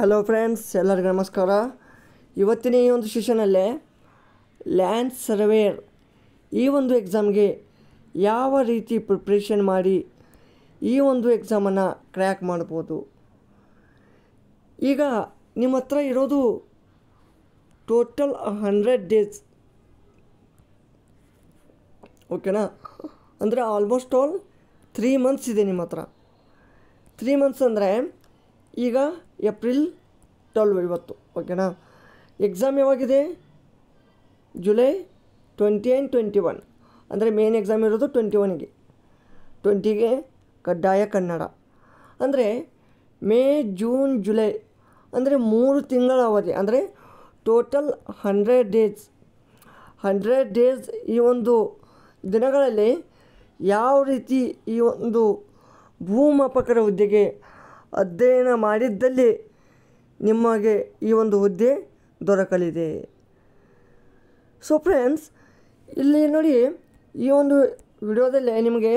hello friends ಎಲ್ಲರಿಗೂ ನಮಸ್ಕಾರ ಇವತ್ತಿನ ಈ ಒಂದು ಸೆಷನಲ್ಲೇ ಲ್ಯಾಂಡ್ ಸರ್ವೇರ್ ಈ ಒಂದು ಎಕ್ಸಾಮ್ಗೆ ಯಾವ ರೀತಿ ಪ್ರಿಪ್ರೇಷನ್ ಮಾಡಿ ಈ ಒಂದು ಎಕ್ಸಾಮನ್ನು ಕ್ರ್ಯಾಕ್ ಮಾಡ್ಬೋದು ಈಗ ನಿಮ್ಮ ಹತ್ರ ಇರೋದು ಟೋಟಲ್ ಹಂಡ್ರೆಡ್ ಡೇಸ್ ಓಕೆನಾ ಅಂದರೆ ಆಲ್ಮೋಸ್ಟ್ ಆಲ್ ತ್ರೀ ಮಂತ್ಸ್ ಇದೆ ನಿಮ್ಮ ಹತ್ರ ತ್ರೀ ಮಂತ್ಸ್ ಅಂದರೆ ಈಗ ಏಪ್ರಿಲ್ ಟ್ವೆಲ್ವ್ ಇವತ್ತು ಓಕೆನಾ ಎಕ್ಸಾಮ್ ಯಾವಾಗಿದೆ July twenty and twenty one ಅಂದರೆ ಮೇನ್ ಎಕ್ಸಾಮ್ ಇರೋದು ಟ್ವೆಂಟಿ ಒನ್ಗೆ ಟ್ವೆಂಟಿಗೆ ಕಡ್ಡಾಯ ಕನ್ನಡ ಅಂದರೆ ಮೇ ಜೂನ್ ಜುಲೈ ಅಂದರೆ ಮೂರು ತಿಂಗಳ ಅವಧಿ ಅಂದರೆ total hundred days hundred days ಈ ಒಂದು ದಿನಗಳಲ್ಲಿ ಯಾವ ರೀತಿ ಈ ಒಂದು ಭೂಮಾಪಕರ ಹುದ್ದೆಗೆ ಅಧ್ಯಯನ ಮಾಡಿದ್ದಲ್ಲಿ ನಿಮಗೆ ಈ ಒಂದು ಹುದ್ದೆ ದೊರಕಲಿದೆ ಸೊ ಫ್ರೆಂಡ್ಸ್ ಇಲ್ಲಿ ನೋಡಿ ಈ ಒಂದು ವಿಡಿಯೋದಲ್ಲಿ ನಿಮಗೆ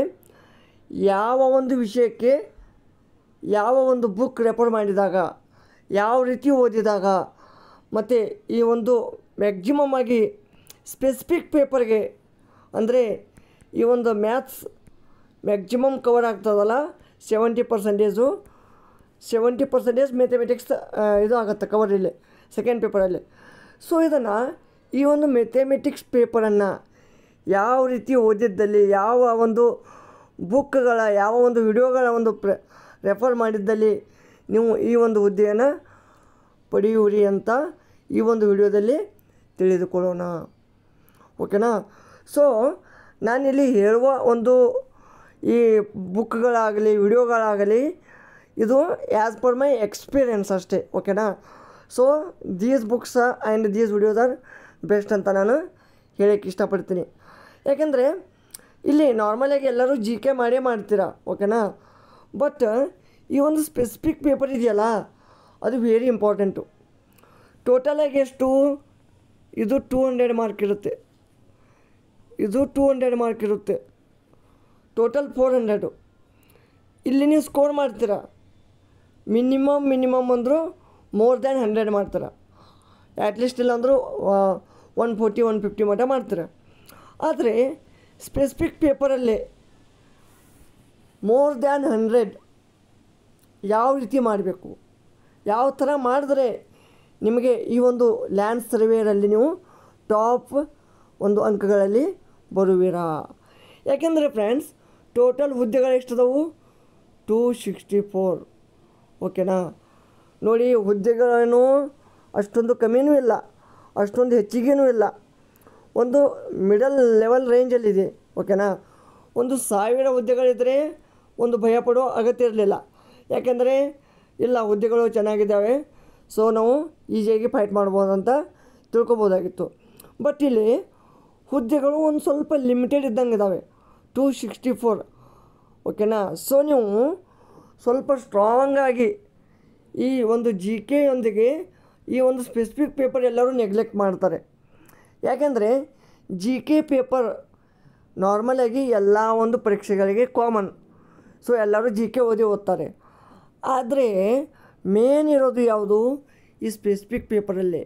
ಯಾವ ಒಂದು ವಿಷಯಕ್ಕೆ ಯಾವ ಒಂದು ಬುಕ್ ರೆಫರ್ ಮಾಡಿದಾಗ ಯಾವ ರೀತಿ ಓದಿದಾಗ ಮತ್ತು ಈ ಒಂದು ಮ್ಯಾಕ್ಸಿಮಮ್ ಆಗಿ ಸ್ಪೆಸಿಫಿಕ್ ಪೇಪರ್ಗೆ ಅಂದರೆ ಈ ಒಂದು ಮ್ಯಾಥ್ಸ್ ಮ್ಯಾಕ್ಸಿಮಮ್ ಕವರ್ ಆಗ್ತದಲ್ಲ seventy percentage seventy percentage mathematics ಇದು ಆಗುತ್ತೆ ಕವರಲ್ಲಿ ಸೆಕೆಂಡ್ ಪೇಪರಲ್ಲಿ ಸೊ ಇದನ್ನು ಈ ಒಂದು ಮೆಥಮೆಟಿಕ್ಸ್ ಪೇಪರನ್ನು ಯಾವ ರೀತಿ ಓದಿದ್ದಲ್ಲಿ ಯಾವ ಒಂದು ಬುಕ್ಗಳ ಯಾವ ಒಂದು ವಿಡಿಯೋಗಳ ಒಂದು ರೆಫರ್ ಮಾಡಿದ್ದಲ್ಲಿ ನೀವು ಈ ಒಂದು ಹುದ್ದೆಯನ್ನು ಪಡೆಯುವಿರಿ ಅಂತ ಈ ಒಂದು ವಿಡಿಯೋದಲ್ಲಿ ತಿಳಿದುಕೊಳ್ಳೋಣ ಓಕೆನಾ ಸೊ ನಾನಿಲ್ಲಿ ಹೇಳುವ ಒಂದು ಈ ಬುಕ್ಗಳಾಗಲಿ ವಿಡಿಯೋಗಳಾಗಲಿ ಇದು ಆ್ಯಸ್ ಪರ್ ಮೈ ಎಕ್ಸ್ಪೀರಿಯನ್ಸ್ ಅಷ್ಟೇ ಓಕೆನಾ so these books and these videos are best ಅಂತ ನಾನು ಹೇಳಕ್ಕೆ ಇಷ್ಟಪಡ್ತೀನಿ ಯಾಕೆಂದರೆ ಇಲ್ಲಿ ನಾರ್ಮಲಾಗಿ ಎಲ್ಲರೂ ಜಿ ಕೆ ಮಾಡೇ ಮಾಡ್ತೀರಾ ಓಕೆನಾ ಬಟ್ ಈ ಒಂದು ಸ್ಪೆಸಿಫಿಕ್ ಪೇಪರ್ ಇದೆಯಲ್ಲ ಅದು ವೆರಿ ಇಂಪಾರ್ಟೆಂಟು ಟೋಟಲಾಗಿ ಎಷ್ಟು ಇದು ಟೂ ಹಂಡ್ರೆಡ್ ಮಾರ್ಕ್ ಇರುತ್ತೆ ಇದು ಟೂ ಹಂಡ್ರೆಡ್ ಮಾರ್ಕ್ ಇರುತ್ತೆ ಟೋಟಲ್ ಫೋರ್ ಹಂಡ್ರೆಡು ಇಲ್ಲಿ ನೀವು ಸ್ಕೋರ್ ಮಾಡ್ತೀರಾ ಮಿನಿಮಮ್ ಮಿನಿಮಮ್ ಅಂದರು ಮೋರ್ ದ್ಯಾನ್ ಹಂಡ್ರೆಡ್ ಮಾಡ್ತಾರೆ ಅಟ್ಲೀಸ್ಟ್ ಇಲ್ಲಾಂದರೂ ಒನ್ ಫೋರ್ಟಿ ಒನ್ ಫಿಫ್ಟಿ ಮಟ್ಟ ಮಾಡ್ತಾರೆ ಆದರೆ ಸ್ಪೆಸಿಫಿಕ್ ಪೇಪರಲ್ಲಿ ಮೋರ್ ದ್ಯಾನ್ ಹಂಡ್ರೆಡ್ ಯಾವ ರೀತಿ ಮಾಡಬೇಕು ಯಾವ ಥರ ಮಾಡಿದ್ರೆ ನಿಮಗೆ ಈ ಒಂದು ಲ್ಯಾಂಡ್ ಸರ್ವೇರಲ್ಲಿ ನೀವು ಟಾಪ್ ಒಂದು ಅಂಕಗಳಲ್ಲಿ ಬರುವಿರಾ ಯಾಕೆಂದರೆ ಫ್ರೆಂಡ್ಸ್ ಟೋಟಲ್ ಹುದ್ದೆಗಳು ಎಷ್ಟು ಟೂ ಸಿಕ್ಸ್ಟಿ ಫೋರ್ ಓಕೆನಾ ನೋಡಿ ಹುದ್ದೆಗಳೇನು ಅಷ್ಟೊಂದು ಕಮ್ಮಿನೂ ಇಲ್ಲ ಅಷ್ಟೊಂದು ಹೆಚ್ಚಿಗೆನೂ ಇಲ್ಲ ಒಂದು ಮಿಡಲ್ ಲೆವೆಲ್ ರೇಂಜಲ್ಲಿದೆ ಓಕೆನಾ ಒಂದು ಸಾವಿರ ಹುದ್ದೆಗಳಿದ್ದರೆ ಒಂದು ಭಯಪಡೋ ಅಗತ್ಯ ಇರಲಿಲ್ಲ ಯಾಕೆಂದರೆ ಇಲ್ಲ ಹುದ್ದೆಗಳು ಚೆನ್ನಾಗಿದ್ದಾವೆ ಸೊ ನಾವು ಈಸಿಯಾಗಿ ಫೈಟ್ ಮಾಡ್ಬೋದು ಅಂತ ತಿಳ್ಕೊಬೋದಾಗಿತ್ತು ಬಟ್ ಇಲ್ಲಿ ಹುದ್ದೆಗಳು ಒಂದು ಸ್ವಲ್ಪ ಲಿಮಿಟೆಡ್ ಇದ್ದಂಗೆ ಇದ್ದಾವೆ ಟೂ ಸಿಕ್ಸ್ಟಿ ಫೋರ್ ಓಕೆನಾ ಸೊ ನೀವು ಸ್ವಲ್ಪ ಸ್ಟ್ರಾಂಗಾಗಿ ಈ ಒಂದು ಜಿ ಕೆಯೊಂದಿಗೆ ಈ ಒಂದು ಸ್ಪೆಸಿಫಿಕ್ ಪೇಪರ್ ಎಲ್ಲರೂ ನೆಗ್ಲೆಕ್ಟ್ ಮಾಡ್ತಾರೆ ಯಾಕೆಂದರೆ ಜಿ ಕೆ ಪೇಪರ್ ನಾರ್ಮಲಾಗಿ ಎಲ್ಲ ಒಂದು ಪರೀಕ್ಷೆಗಳಿಗೆ ಕಾಮನ್ ಸೊ ಎಲ್ಲರೂ ಜಿ ಕೆ ಓದಿ ಓದ್ತಾರೆ ಆದರೆ ಮೇನ್ ಇರೋದು ಯಾವುದು ಈ ಸ್ಪೆಸಿಫಿಕ್ ಪೇಪರಲ್ಲೇ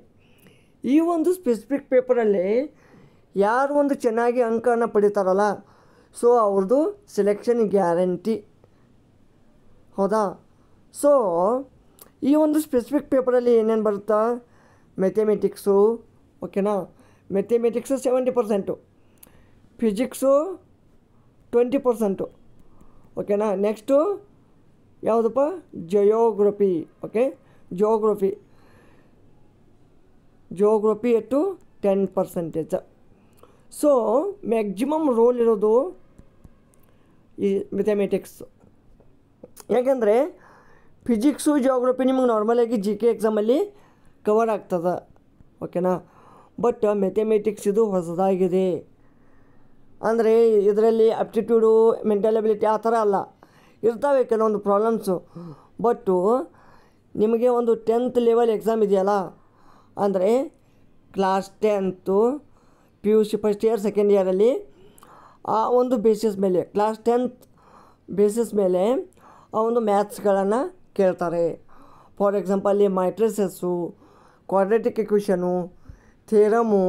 ಈ ಒಂದು ಸ್ಪೆಸಿಫಿಕ್ ಪೇಪರಲ್ಲಿ ಯಾರು ಒಂದು ಚೆನ್ನಾಗಿ ಅಂಕನ ಪಡಿತಾರಲ್ಲ ಸೊ ಅವ್ರದ್ದು ಸೆಲೆಕ್ಷನ್ ಗ್ಯಾರಂಟಿ ಹೌದಾ ಸೊ ಈ ಒಂದು ಸ್ಪೆಸಿಫಿಕ್ ಪೇಪರಲ್ಲಿ ಏನೇನು ಬರುತ್ತಾ ಮೆಥೆಮೆಟಿಕ್ಸು ಓಕೆನಾ mathematics seventy percent physics twenty percent ಓಕೆನಾ ನೆಕ್ಸ್ಟು ಯಾವುದಪ್ಪ geography okay geography geography eight ten percentage so maximum role ಇರೋದು ಈ ಮೆಥೆಮೆಟಿಕ್ಸು ಯಾಕೆಂದರೆ ಫಿಸಿಕ್ಸು ಜೋಗ್ರಫಿ ನಿಮಗೆ ನಾರ್ಮಲಾಗಿ ಜಿ ಕೆ ಎಕ್ಸಾಮಲ್ಲಿ ಕವರ್ ಆಗ್ತದೆ ಓಕೆನಾ ಬಟ್ ಮ್ಯಾಥಮೆಟಿಕ್ಸ್ ಇದು ಹೊಸದಾಗಿದೆ ಅಂದರೆ ಇದರಲ್ಲಿ ಆಪ್ಟಿಟ್ಯೂಡು ಮೆಂಟಲ್ ಅಬಿಲಿಟಿ ಆ ಥರ ಅಲ್ಲ ಇರ್ತಾವೆ ಕೆಲವೊಂದು ಪ್ರಾಬ್ಲಮ್ಸು ಬಟ್ಟು ನಿಮಗೆ ಒಂದು ಟೆಂತ್ ಲೆವೆಲ್ ಎಕ್ಸಾಮ್ ಇದೆಯಲ್ಲ ಅಂದರೆ class tenth P U C first year second ಇಯರಲ್ಲಿ ಆ ಒಂದು ಬೇಸಿಸ್ ಮೇಲೆ ಕ್ಲಾಸ್ ಟೆಂತ್ ಬೇಸಿಸ್ ಮೇಲೆ ಒಂದು ಮ್ಯಾಥ್ಸ್ಗಳನ್ನು ಕೇಳ್ತಾರೆ ಫಾರ್ ಎಕ್ಸಾಂಪಲ್ ಅಲ್ಲಿ ಮೈಟ್ರಸಸ್ಸು ಕ್ವಾಡ್ರೆಟಿಕ್ ಇಕ್ವಿಷನು ಥೇರಮು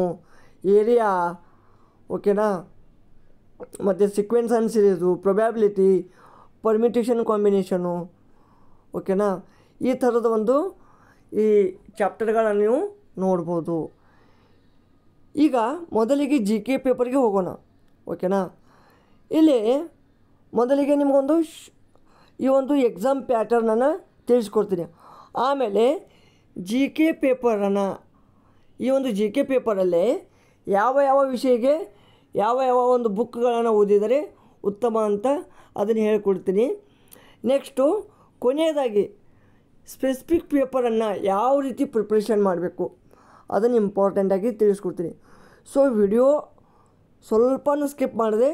ಏರಿಯಾ ಓಕೆನಾ ಮತ್ತು sequence and series probability permutation combination ಓಕೆನಾ ಈ ಥರದ ಒಂದು ಈ ಚಾಪ್ಟರ್ಗಳನ್ನು ನೀವು ನೋಡ್ಬೋದು ಈಗ ಮೊದಲಿಗೆ ಜಿ ಕೆ ಪೇಪರ್ಗೆ ಹೋಗೋಣ ಓಕೆನಾ ಇಲ್ಲಿ ಮೊದಲಿಗೆ ನಿಮಗೊಂದು ಶ್ ಈ ಒಂದು ಎಕ್ಸಾಮ್ ಪ್ಯಾಟರ್ನನ್ನು ತಿಳಿಸ್ಕೊಡ್ತೀನಿ ಆಮೇಲೆ ಜಿ ಕೆ ಪೇಪರನ್ನು ಈ ಒಂದು ಜಿ ಕೆ ಪೇಪರಲ್ಲೇ ಯಾವ ಯಾವ ವಿಷಯಕ್ಕೆ ಯಾವ ಯಾವ ಒಂದು ಬುಕ್ಗಳನ್ನು ಓದಿದರೆ ಉತ್ತಮ ಅಂತ ಅದನ್ನು ಹೇಳ್ಕೊಡ್ತೀನಿ ನೆಕ್ಸ್ಟು ಕೊನೆಯದಾಗಿ ಸ್ಪೆಸಿಫಿಕ್ ಪೇಪರನ್ನು ಯಾವ ರೀತಿ ಪ್ರಿಪ್ರೇಷನ್ ಮಾಡಬೇಕು ಅದನ್ನು ಇಂಪಾರ್ಟೆಂಟಾಗಿ ತಿಳಿಸ್ಕೊಡ್ತೀನಿ ಸೊ ವಿಡಿಯೋ ಸ್ವಲ್ಪನೂ ಸ್ಕಿಪ್ ಮಾಡದೆ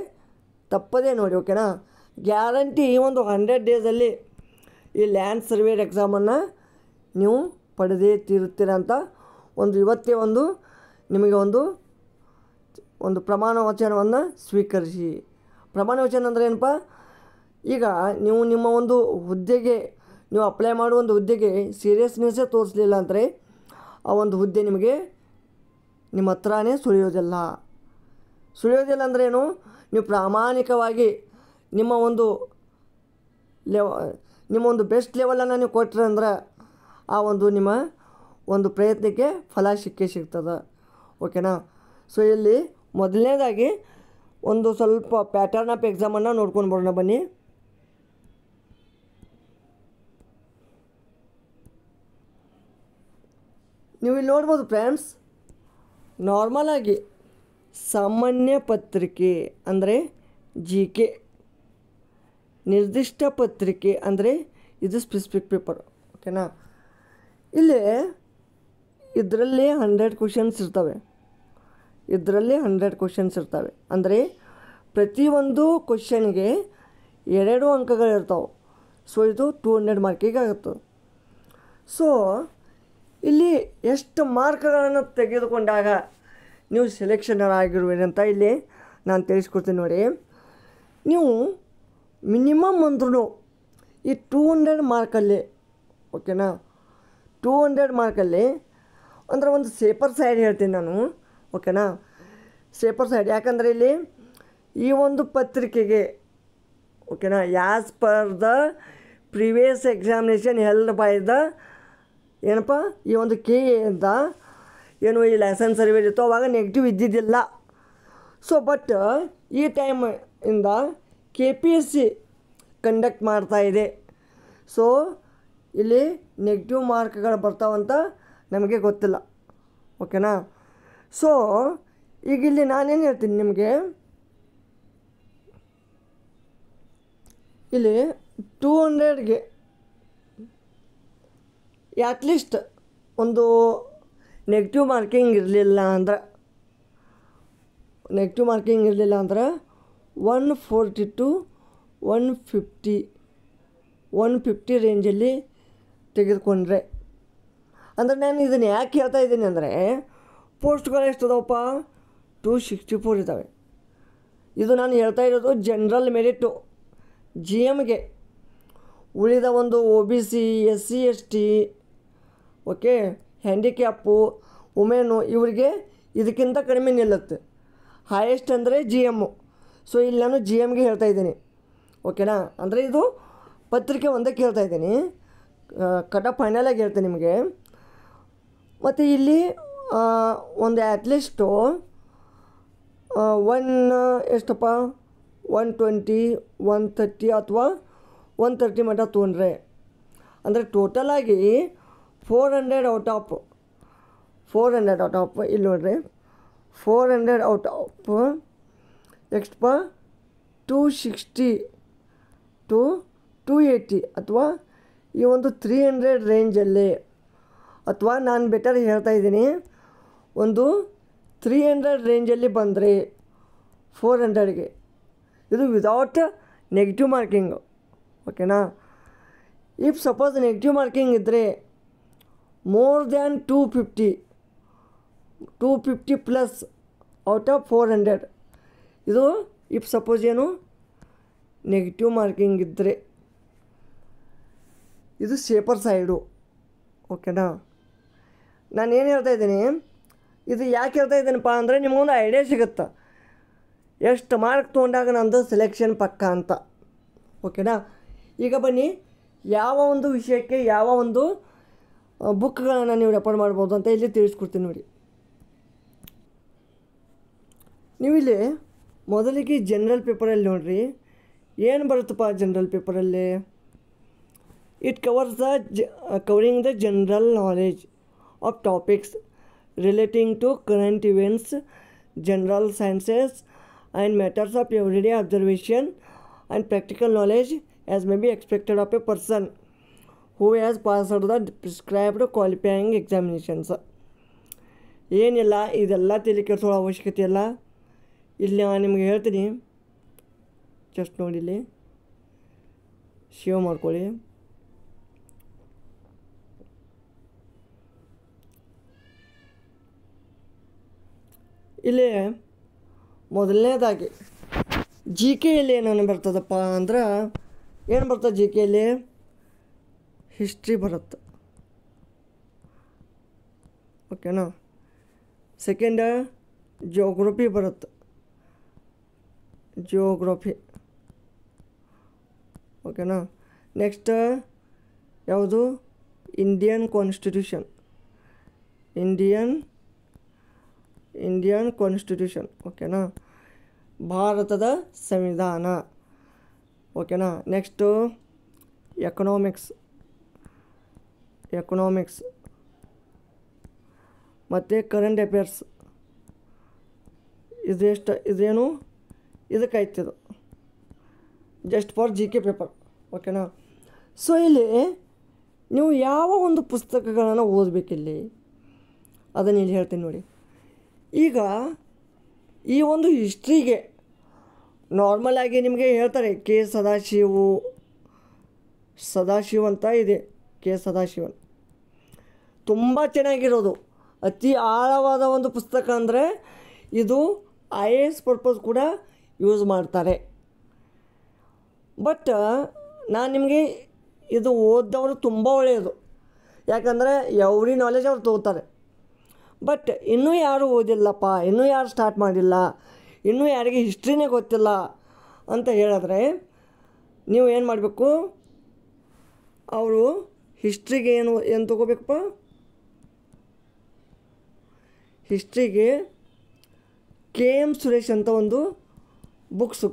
ತಪ್ಪದೇ ನೋಡಿ ಓಕೆನಾ ಗ್ಯಾರಂಟಿ ಈ ಒಂದು ಹಂಡ್ರೆಡ್ ಡೇಸಲ್ಲಿ ಈ ಲ್ಯಾಂಡ್ ಸರ್ವೇರ್ ಎಕ್ಸಾಮನ್ನು ನೀವು ಪಡೆದೇ ತೀರುತ್ತೀರ ಅಂತ ಒಂದು ಇವತ್ತೇ ಒಂದು ನಿಮಗೆ ಒಂದು ಒಂದು ಪ್ರಮಾಣ ವಚನವನ್ನು ಸ್ವೀಕರಿಸಿ ಪ್ರಮಾಣ ವಚನ ಅಂದರೆ ಏನಪ್ಪ ಈಗ ನೀವು ನಿಮ್ಮ ಒಂದು ಹುದ್ದೆಗೆ ನೀವು ಅಪ್ಲೈ ಮಾಡುವ ಒಂದು ಹುದ್ದೆಗೆ ಸೀರಿಯಸ್ನೆಸ್ಸೇ ತೋರಿಸಲಿಲ್ಲ ಅಂದರೆ ಆ ಒಂದು ಹುದ್ದೆ ನಿಮಗೆ ನಿಮ್ಮ ಹತ್ರನೇ ಸುಳಿಯೋದಿಲ್ಲ ಸುಳಿಯೋದಿಲ್ಲ ಅಂದ್ರೇನು ನೀವು ಪ್ರಾಮಾಣಿಕವಾಗಿ ನಿಮ್ಮ ಒಂದು ಲೆವ ನಿಮ್ಮ ಒಂದು ಬೆಸ್ಟ್ ಲೆವೆಲನ್ನು ನೀವು ಕೊಟ್ಟರೆ ಅಂದ್ರೆ ಆ ಒಂದು ನಿಮ್ಮ ಒಂದು ಪ್ರಯತ್ನಕ್ಕೆ ಫಲ ಸಿಕ್ಕೇ ಸಿಗ್ತದೆ ಓಕೆನಾ ಸೊ ಇಲ್ಲಿ ಮೊದಲನೇದಾಗಿ ಒಂದು ಸ್ವಲ್ಪ ಪ್ಯಾಟರ್ನ್ ಆಫ್ ಎಕ್ಸಾಮನ್ನು ನೋಡ್ಕೊಂಡು ಬರೋಣ ಬನ್ನಿ ನೀವು ಇಲ್ಲಿ ನೋಡ್ಬೋದು ಫ್ರೆಂಡ್ಸ್ ನಾರ್ಮಲಾಗಿ ಸಾಮಾನ್ಯ ಪತ್ರಿಕೆ ಅಂದರೆ ಜಿ ಕೆ ನಿರ್ದಿಷ್ಟ ಪತ್ರಿಕೆ ಅಂದರೆ ಇದು ಸ್ಪೆಸಿಫಿಕ್ ಪೇಪರ್ ಓಕೆನಾ ಇಲ್ಲಿ ಇದರಲ್ಲೇ ಹಂಡ್ರೆಡ್ ಕ್ವಶನ್ಸ್ ಇರ್ತವೆ ಇದರಲ್ಲೇ ಹಂಡ್ರೆಡ್ ಕ್ವಶನ್ಸ್ ಇರ್ತವೆ ಅಂದರೆ ಪ್ರತಿಯೊಂದು ಕ್ವಶನ್ಗೆ ಎರಡು ಅಂಕಗಳಿರ್ತಾವೆ ಸೊ ಇದು ಟೂ ಹಂಡ್ರೆಡ್ ಮಾರ್ಕಿಗೆ ಆಗುತ್ತೆ ಸೊ ಇಲ್ಲಿ ಎಷ್ಟು ಮಾರ್ಕ್ಗಳನ್ನು ತೆಗೆದುಕೊಂಡಾಗ ನೀವು ಸೆಲೆಕ್ಷನರ್ ಆಗಿರುವಿರಿ ಅಂತ ಇಲ್ಲಿ ನಾನು ತಿಳಿಸ್ಕೊಡ್ತೀನಿ ನೋಡಿ ನೀವು ಮಿನಿಮಮ್ ಅಂದ್ರೂ ಈ ಟೂ ಹಂಡ್ರೆಡ್ ಮಾರ್ಕಲ್ಲಿ ಓಕೆನಾ ಟೂ ಹಂಡ್ರೆಡ್ ಮಾರ್ಕಲ್ಲಿ ಅಂದರೆ ಒಂದು ಸೇಪರ್ ಸೈಡ್ ಹೇಳ್ತೀನಿ ನಾನು ಓಕೆನಾ ಸೇಪರ್ ಸೈಡ್ ಯಾಕಂದರೆ ಇಲ್ಲಿ ಈ ಒಂದು ಪತ್ರಿಕೆಗೆ ಓಕೆನಾ as per the previous examination held by the ಏನಪ್ಪ ಈ ಒಂದು ಕೆ ಅಂತ ಏನು ಈ ಲೆಸನ್ ಸರ್ವಿಸ್ ಇತ್ತು ಅವಾಗ ನೆಗೆಟಿವ್ ಇದ್ದಿದ್ದಿಲ್ಲ ಸೊ ಬಟ್ ಈ ಟೈಮ್ ಇಂದ K P S C conduct ಮಾಡ್ತಾ ಇದೆ ಸೊ ಇಲ್ಲಿ ನೆಗೆಟಿವ್ ಮಾರ್ಕ್ಗಳು ಬರ್ತಾವಂತ ನಮಗೆ ಗೊತ್ತಿಲ್ಲ ಓಕೆನಾ ಸೊ ಈಗ ಇಲ್ಲಿ ನಾನೇನು ಹೇಳ್ತೀನಿ ನಿಮಗೆ ಇಲ್ಲಿ ಟೂ ಹಂಡ್ರೆಡ್ಗೆ ಆಟ್ಲೀಸ್ಟ್ ಒಂದು ನೆಗೆಟಿವ್ ಮಾರ್ಕಿಂಗ್ ಇರಲಿಲ್ಲ ಅಂದ್ರೆ ನೆಗೆಟಿವ್ ಮಾರ್ಕಿಂಗ್ ಇರಲಿಲ್ಲ ಅಂದ್ರೆ one forty to one fifty one fifty ರೇಂಜಲ್ಲಿ ತೆಗೆದುಕೊಂಡ್ರೆ ಅಂದರೆ ನಾನು ಇದನ್ನು ಯಾಕೆ ಹೇಳ್ತಾ ಇದ್ದೀನಿ ಅಂದರೆ ಪೋಸ್ಟ್ಗಳು ಎಷ್ಟಿದಾವಪ್ಪ ಟು ಸಿಕ್ಸ್ಟಿ ಫೋರ್ ಇದ್ದಾವೆ ಇದು ನಾನು ಹೇಳ್ತಾ ಇರೋದು ಜನ್ರಲ್ ಮೆರಿಟು ಜಿ ಎಮ್ಗೆ ಉಳಿದ ಒಂದು O B C S C S T okay handicap women ಇವರಿಗೆ ಇದಕ್ಕಿಂತ ಕಡಿಮೆ ನಿಲ್ಲುತ್ತೆ ಹೈಯೆಸ್ಟ್ ಅಂದರೆ ಜಿ ಎಮ್ಮು ಸೊ ಇಲ್ಲಿ ನಾನು ಜಿ ಎಮ್ಗೆ ಹೇಳ್ತಾ ಇದ್ದೀನಿ ಓಕೆನಾ ಅಂದರೆ ಇದು ಪತ್ರಿಕೆ ಒಂದಕ್ಕೆ ಹೇಳ್ತಾ ಇದ್ದೀನಿ ಕಟ್ ಆಫ್ ಫೈನಲಾಗಿ ಹೇಳ್ತೀನಿ ನಿಮಗೆ ಮತ್ತು ಇಲ್ಲಿ ಒಂದು ಅಟ್ಲೀಸ್ಟು ಒನ್ ಎಷ್ಟಪ್ಪ ಒನ್ ಟ್ವೆಂಟಿ ಒನ್ ತರ್ಟಿ ಅಥವಾ ಒನ್ ತರ್ಟಿ ಮಟ್ಟ ತೊಗೊಂಡ್ರೆ ಅಂದರೆ ಟೋಟಲಾಗಿ four hundred out of four hundred out of ಇಲ್ಲಿ ನೋಡ್ರಿ four hundred out of next ಪಾ two sixty to two eighty ಅಥವಾ ಈ ಒಂದು ತ್ರೀ ಹಂಡ್ರೆಡ್ ರೇಂಜಲ್ಲಿ ಅಥವಾ ನಾನು ಬೆಟರ್ ಹೇಳ್ತಾಯಿದ್ದೀನಿ ಒಂದು ತ್ರೀ ಹಂಡ್ರೆಡ್ ರೇಂಜಲ್ಲಿ ಬಂದರೆ ಫೋರ್ ಹಂಡ್ರೆಡ್ಗೆ ಇದು ವಿದೌಟ್ ನೆಗೆಟಿವ್ ಮಾರ್ಕಿಂಗು ಓಕೆನಾ ಇಫ್ ಸಪೋಸ್ ನೆಗೆಟಿವ್ ಮಾರ್ಕಿಂಗ್ ಇದ್ದರೆ more than two fifty two fifty plus out of four hundred ಇದು ಇಫ್ ಸಪೋಸ್ ಏನು ನೆಗೆಟಿವ್ ಮಾರ್ಕಿಂಗ್ ಇದ್ದರೆ ಇದು ಸೇಪರ್ ಸೈಡು ಓಕೆನಾ ನಾನು ಏನು ಹೇಳ್ತಾ ಇದ್ದೀನಿ ಇದು ಯಾಕೆ ಹೇಳ್ತಾ ಇದ್ದೀನಪ್ಪ ಅಂದರೆ ನಿಮಗೊಂದು ಐಡಿಯಾ ಸಿಗುತ್ತೆ ಎಷ್ಟು ಮಾರ್ಕ್ ತೊಗೊಂಡಾಗ ನಂದು ಸೆಲೆಕ್ಷನ್ ಪಕ್ಕ ಅಂತ ಓಕೆನಾ ಈಗ ಬನ್ನಿ ಯಾವ ಒಂದು ವಿಷಯಕ್ಕೆ ಯಾವ ಒಂದು ಬುಕ್ಗಳನ್ನು ನೀವು ರೆಫರ್ ಮಾಡ್ಬೋದು ಅಂತ ಇಲ್ಲಿ ತಿಳಿಸ್ಕೊಡ್ತೀನಿ ನೋಡಿ ನೀವಿಲ್ಲಿ ಮೊದಲಿಗೆ ಜನರಲ್ ಪೇಪರಲ್ಲಿ ನೋಡ್ರಿ ಏನು ಬರುತ್ತಪ್ಪ ಜನರಲ್ ಪೇಪರಲ್ಲಿ ಇಟ್ ಕವರ್ಸ್ ದ ಜ covering the general knowledge of topics relating to current events general sciences and matters of everyday observation and practical knowledge as may be expected of a person who as passed the prescribed qualifying examinations ಏನಿಲ್ಲ ಇದೆಲ್ಲ ತಿಳಿ ಕೆಡಿಸೋಳ ಅವಶ್ಯಕತೆ ಇಲ್ಲ ಇಲ್ಲಿ ನಿಮಗೆ ಹೇಳ್ತೀನಿ just ನೋಡಿ ಇಲ್ಲಿ ಸೇವ್ ಮಾಡ್ಕೊಳ್ಳಿ ಇಲ್ಲಿ ಮೊದಲನೇದಾಗಿ ಜಿ ಇಲ್ಲಿ ಏನೇನು ಬರ್ತದಪ್ಪ ಅಂದ್ರೆ ಏನು ಬರ್ತದೆ ಜಿ ಕೆಯಲ್ಲಿ ಹಿಸ್ಟ್ರಿ ಬರುತ್ತೆ ಓಕೆನಾ ಸೆಕೆಂಡ ಜೋಗ್ರಫಿ ಬರುತ್ತೆ ಜಿಯೋಗ್ರಫಿ ಓಕೆನಾ ನೆಕ್ಸ್ಟ್ ಯಾವುದು Indian constitution Indian Indian constitution ಓಕೆನಾ ಭಾರತದ ಸಂವಿಧಾನ ಓಕೆನಾ ನೆಕ್ಸ್ಟು ಎಕನಾಮಿಕ್ಸ್ ಎಕನಾಮಿಕ್ಸ್ ಮತ್ತು ಕರೆಂಟ್ ಅಫೇರ್ಸ್ ಇದೆಷ್ಟು ಇದೇನು ಇದಕ್ಕೈತಿದು just for G K paper ಓಕೆನಾ ಸೊ ಇಲ್ಲಿ ನೀವು ಯಾವ ಒಂದು ಪುಸ್ತಕಗಳನ್ನು ಓದಬೇಕಿಲ್ಲಿ ಅದನ್ನು ಇಲ್ಲಿ ಹೇಳ್ತೀನಿ ನೋಡಿ ಈಗ ಈ ಒಂದು ಹಿಸ್ಟ್ರಿಗೆ ನಾರ್ಮಲಾಗಿ ಆಗಿ ನಿಮಗೆ ಹೇಳ್ತಾರೆ ಕೆ ಸದಾಶಿವು ಸದಾಶಿವ ಅಂತ ಇದೆ ಕೆ ಸದಾಶಿವನ್ ತುಂಬ ಚೆನ್ನಾಗಿರೋದು ಅತಿ ಆಳವಾದ ಒಂದು ಪುಸ್ತಕ ಅಂದರೆ ಇದು ಐ ಎ ಎಸ್ ಪರ್ಪಸ್ ಕೂಡ ಯೂಸ್ ಮಾಡ್ತಾರೆ ಬಟ್ ನಾನು ನಿಮಗೆ ಇದು ಓದಿದವರು ತುಂಬ ಒಳ್ಳೆಯದು ಯಾಕಂದರೆ ಎವ್ರಿ ನಾಲೆಜ್ ಅವ್ರು ತಗೋತಾರೆ ಬಟ್ ಇನ್ನೂ ಯಾರು ಓದಿಲ್ಲಪ್ಪ ಇನ್ನೂ ಯಾರು ಸ್ಟಾರ್ಟ್ ಮಾಡಿಲ್ಲ ಇನ್ನೂ ಯಾರಿಗೆ ಹಿಸ್ಟ್ರಿನೇ ಗೊತ್ತಿಲ್ಲ ಅಂತ ಹೇಳಿದ್ರೆ ನೀವು ಏನು ಮಾಡಬೇಕು ಅವರು ಹಿಸ್ಟ್ರಿಗೆ ಏನು ಏನು ತೊಗೋಬೇಕಪ್ಪ ಹಿಸ್ಟ್ರಿಗೆ ಕೆ ಎಮ್ ಸುರೇಶ್ ಅಂತ ಒಂದು ಬುಕ್ಸ್